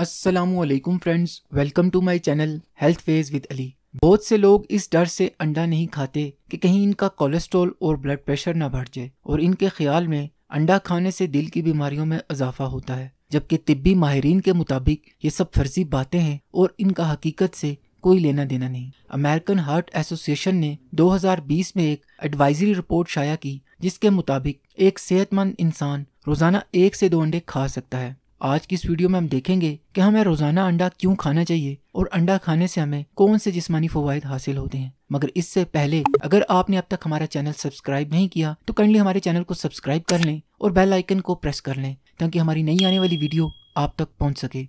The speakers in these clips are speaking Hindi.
Aslam friends welcome to my channel health phase with Ali बहुत से लोग इस डर से अंडा नहीं खाते कि कहीं इनका कोलेस्ट्रॉल और ब्लड प्रेशर ना बढ़ जाए और इनके ख्याल में अंडा खाने से दिल की बीमारियों में इजाफा होता है जबकि तिब्बी माहरीन के मुताबिक ये सब फर्जी बातें हैं और इनका हकीकत से कोई लेना देना नहीं अमेरिकन हार्ट एसोसिएशन ने 2020 में एक एडवाइजरी रिपोर्ट शाया की जिसके मुताबिक एक सेहतमंद इंसान रोजाना एक से दो अंडे खा सकता है आज की इस वीडियो में हम देखेंगे कि हमें रोजाना अंडा क्यों खाना चाहिए और अंडा खाने से हमें कौन से जिस्मानी फवायद हासिल होते हैं मगर इससे पहले अगर आपने अब तक हमारा चैनल सब्सक्राइब नहीं किया तो काइंडली हमारे चैनल को सब्सक्राइब कर लें और बेल आइकन को प्रेस कर लें ताकि हमारी नई आने वाली वीडियो आप तक पहुँच सके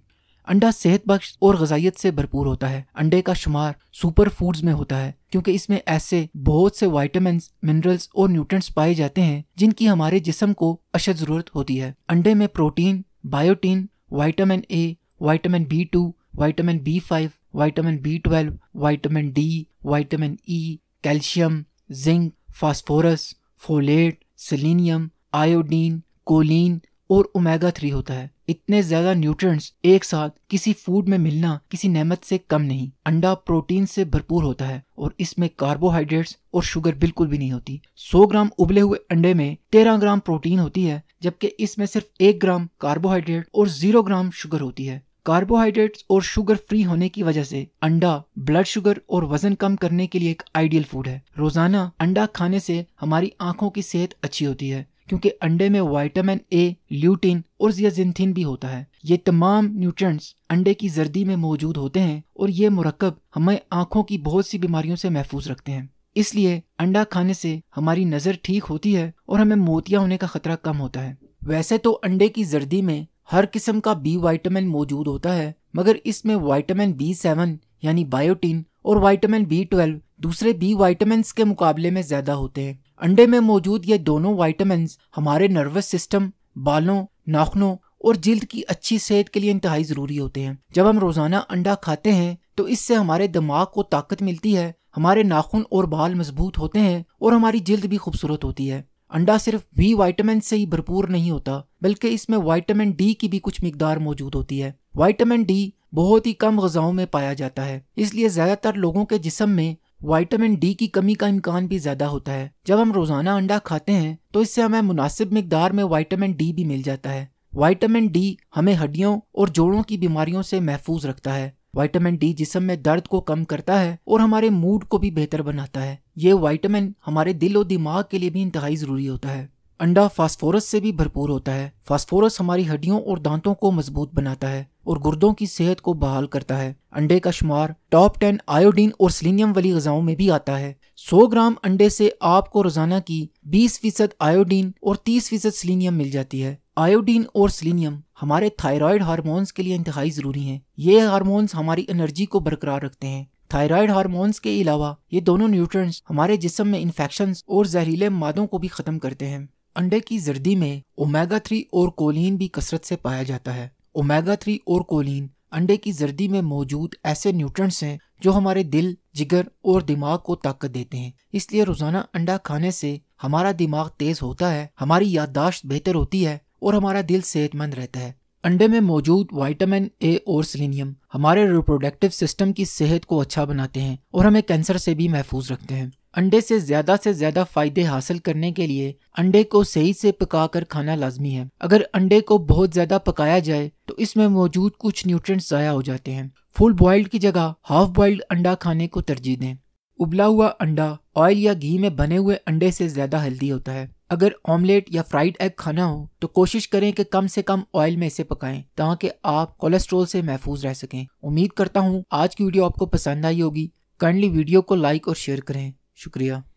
अंडा सेहत बख्श और गजाइत से भरपूर होता है अंडे का शुमार सुपर फूड्स में होता है क्योंकि इसमें ऐसे बहुत से वाइटामिन मिनरल्स और न्यूट्रिएंट्स पाए जाते हैं जिनकी हमारे जिस्म को अशद जरूरत होती है अंडे में protein biotin vitamin A vitamin B two vitamin B five vitamin B twelve vitamin D vitamin E calcium zinc phosphorus folate selenium iodine choline और ओमेगा थ्री होता है इतने ज्यादा न्यूट्रिएंट्स एक साथ किसी फूड में मिलना किसी नेमत से कम नहीं अंडा प्रोटीन से भरपूर होता है और इसमें कार्बोहाइड्रेट्स और शुगर बिल्कुल भी नहीं होती 100 ग्राम उबले हुए अंडे में 13 ग्राम प्रोटीन होती है जबकि इसमें सिर्फ एक ग्राम कार्बोहाइड्रेट और जीरो ग्राम शुगर होती है कार्बोहाइड्रेट्स और शुगर फ्री होने की वजह से अंडा ब्लड शुगर और वजन कम करने के लिए एक आइडियल फूड है रोजाना अंडा खाने से हमारी आंखों की सेहत अच्छी होती है क्योंकि अंडे में वाइटामिन ए ल्यूटिन और जियाजिंथिन भी होता है ये तमाम न्यूट्रंट्स अंडे की जर्दी में मौजूद होते हैं और ये मरकब हमें आंखों की बहुत सी बीमारियों से महफूज रखते हैं इसलिए अंडा खाने से हमारी नज़र ठीक होती है और हमें मोतिया होने का खतरा कम होता है वैसे तो अंडे की जर्दी में हर किस्म का बी वाइटामिन मौजूद होता है मगर इसमें वाइटामिन बी सेवन यानी बायोटीन और वाइटामिन बी ट्वेल्व दूसरे बी वाइटामिन के मुकाबले में ज्यादा होते हैं अंडे में मौजूद ये दोनों वाइटामिन हमारे नर्वस सिस्टम बालों नाखनों और जिल्द की अच्छी सेहत के लिए इंतहाई ज़रूरी होते हैं जब हम रोज़ाना अंडा खाते हैं तो इससे हमारे दिमाग को ताकत मिलती है हमारे नाखून और बाल मजबूत होते हैं और हमारी जिल्द भी खूबसूरत होती है अंडा सिर्फ बी वाइटामिन से ही भरपूर नहीं होता बल्कि इसमें वाइटामिन डी की भी कुछ मिकदार मौजूद होती है वाइटामिन डी बहुत ही कम गजाओं में पाया जाता है इसलिए ज्यादातर लोगों के जिसम में वाइटामिन डी की कमी का इम्कान भी ज्यादा होता है जब हम रोजाना अंडा खाते हैं तो इससे हमें मुनासिब मकदार में वाइटामिन डी भी मिल जाता है वाइटामिन डी हमें हड्डियों और जोड़ों की बीमारियों से महफूज रखता है वाइटामिन डी जिसम में दर्द को कम करता है और हमारे मूड को भी बेहतर बनाता है ये वाइटामिन हमारे दिल और दिमाग के लिए भी इंतहाई ज़रूरी होता है अंडा फास्फोरस से भी भरपूर होता है फास्फोरस हमारी हड्डियों और दांतों को मजबूत बनाता है और गुर्दों की सेहत को बहाल करता है अंडे का शुमार टॉप टेन आयोडीन और सिलीनियम वाली गजाओं में भी आता है 100 ग्राम अंडे से आपको रोजाना की 20 फीसद आयोडीन और 30 फीसद सिलीनियम मिल जाती है आयोडीन और सिलीनियम हमारे थायराइड हारमोन्स के लिए इंतहाई ज़रूरी है ये हारमोन्स हमारी एनर्जी को बरकरार रखते हैं थायराइड हार्मोन्स के अलावा ये दोनों न्यूट्रंट्स हमारे जिसम में इन्फेक्शन और जहरीले मादों को भी खत्म करते हैं अंडे की जर्दी में ओमेगा थ्री और कोलिन भी कसरत से पाया जाता है ओमेगा थ्री और कोलिन अंडे की जर्दी में मौजूद ऐसे न्यूट्रंट्स हैं जो हमारे दिल जिगर और दिमाग को ताकत देते हैं इसलिए रोजाना अंडा खाने से हमारा दिमाग तेज होता है हमारी याददाश्त बेहतर होती है और हमारा दिल सेहतमंद रहता है अंडे में मौजूद वाइटामिन ए और सिलीनियम हमारे रिप्रोडक्टिव सिस्टम की सेहत को अच्छा बनाते हैं और हमें कैंसर से भी महफूज रखते हैं अंडे से ज्यादा से ज्यादा फायदे हासिल करने के लिए अंडे को सही से पकाकर खाना लाजमी है अगर अंडे को बहुत ज्यादा पकाया जाए तो इसमें मौजूद कुछ न्यूट्रिएंट्स ज़ाया हो जाते हैं फुल बॉइल्ड की जगह हाफ बॉइल्ड अंडा खाने को तरजीह दें उबला हुआ अंडा ऑयल या घी में बने हुए अंडे से ज्यादा हेल्दी होता है अगर ऑमलेट या फ्राइड एग खाना हो तो कोशिश करें कि कम से कम ऑयल में इसे पकाएं ताकि आप कोलेस्ट्रॉल से महफूज रह सकें उम्मीद करता हूँ आज की वीडियो आपको पसंद आई होगी काइंडली वीडियो को लाइक और शेयर करें शुक्रिया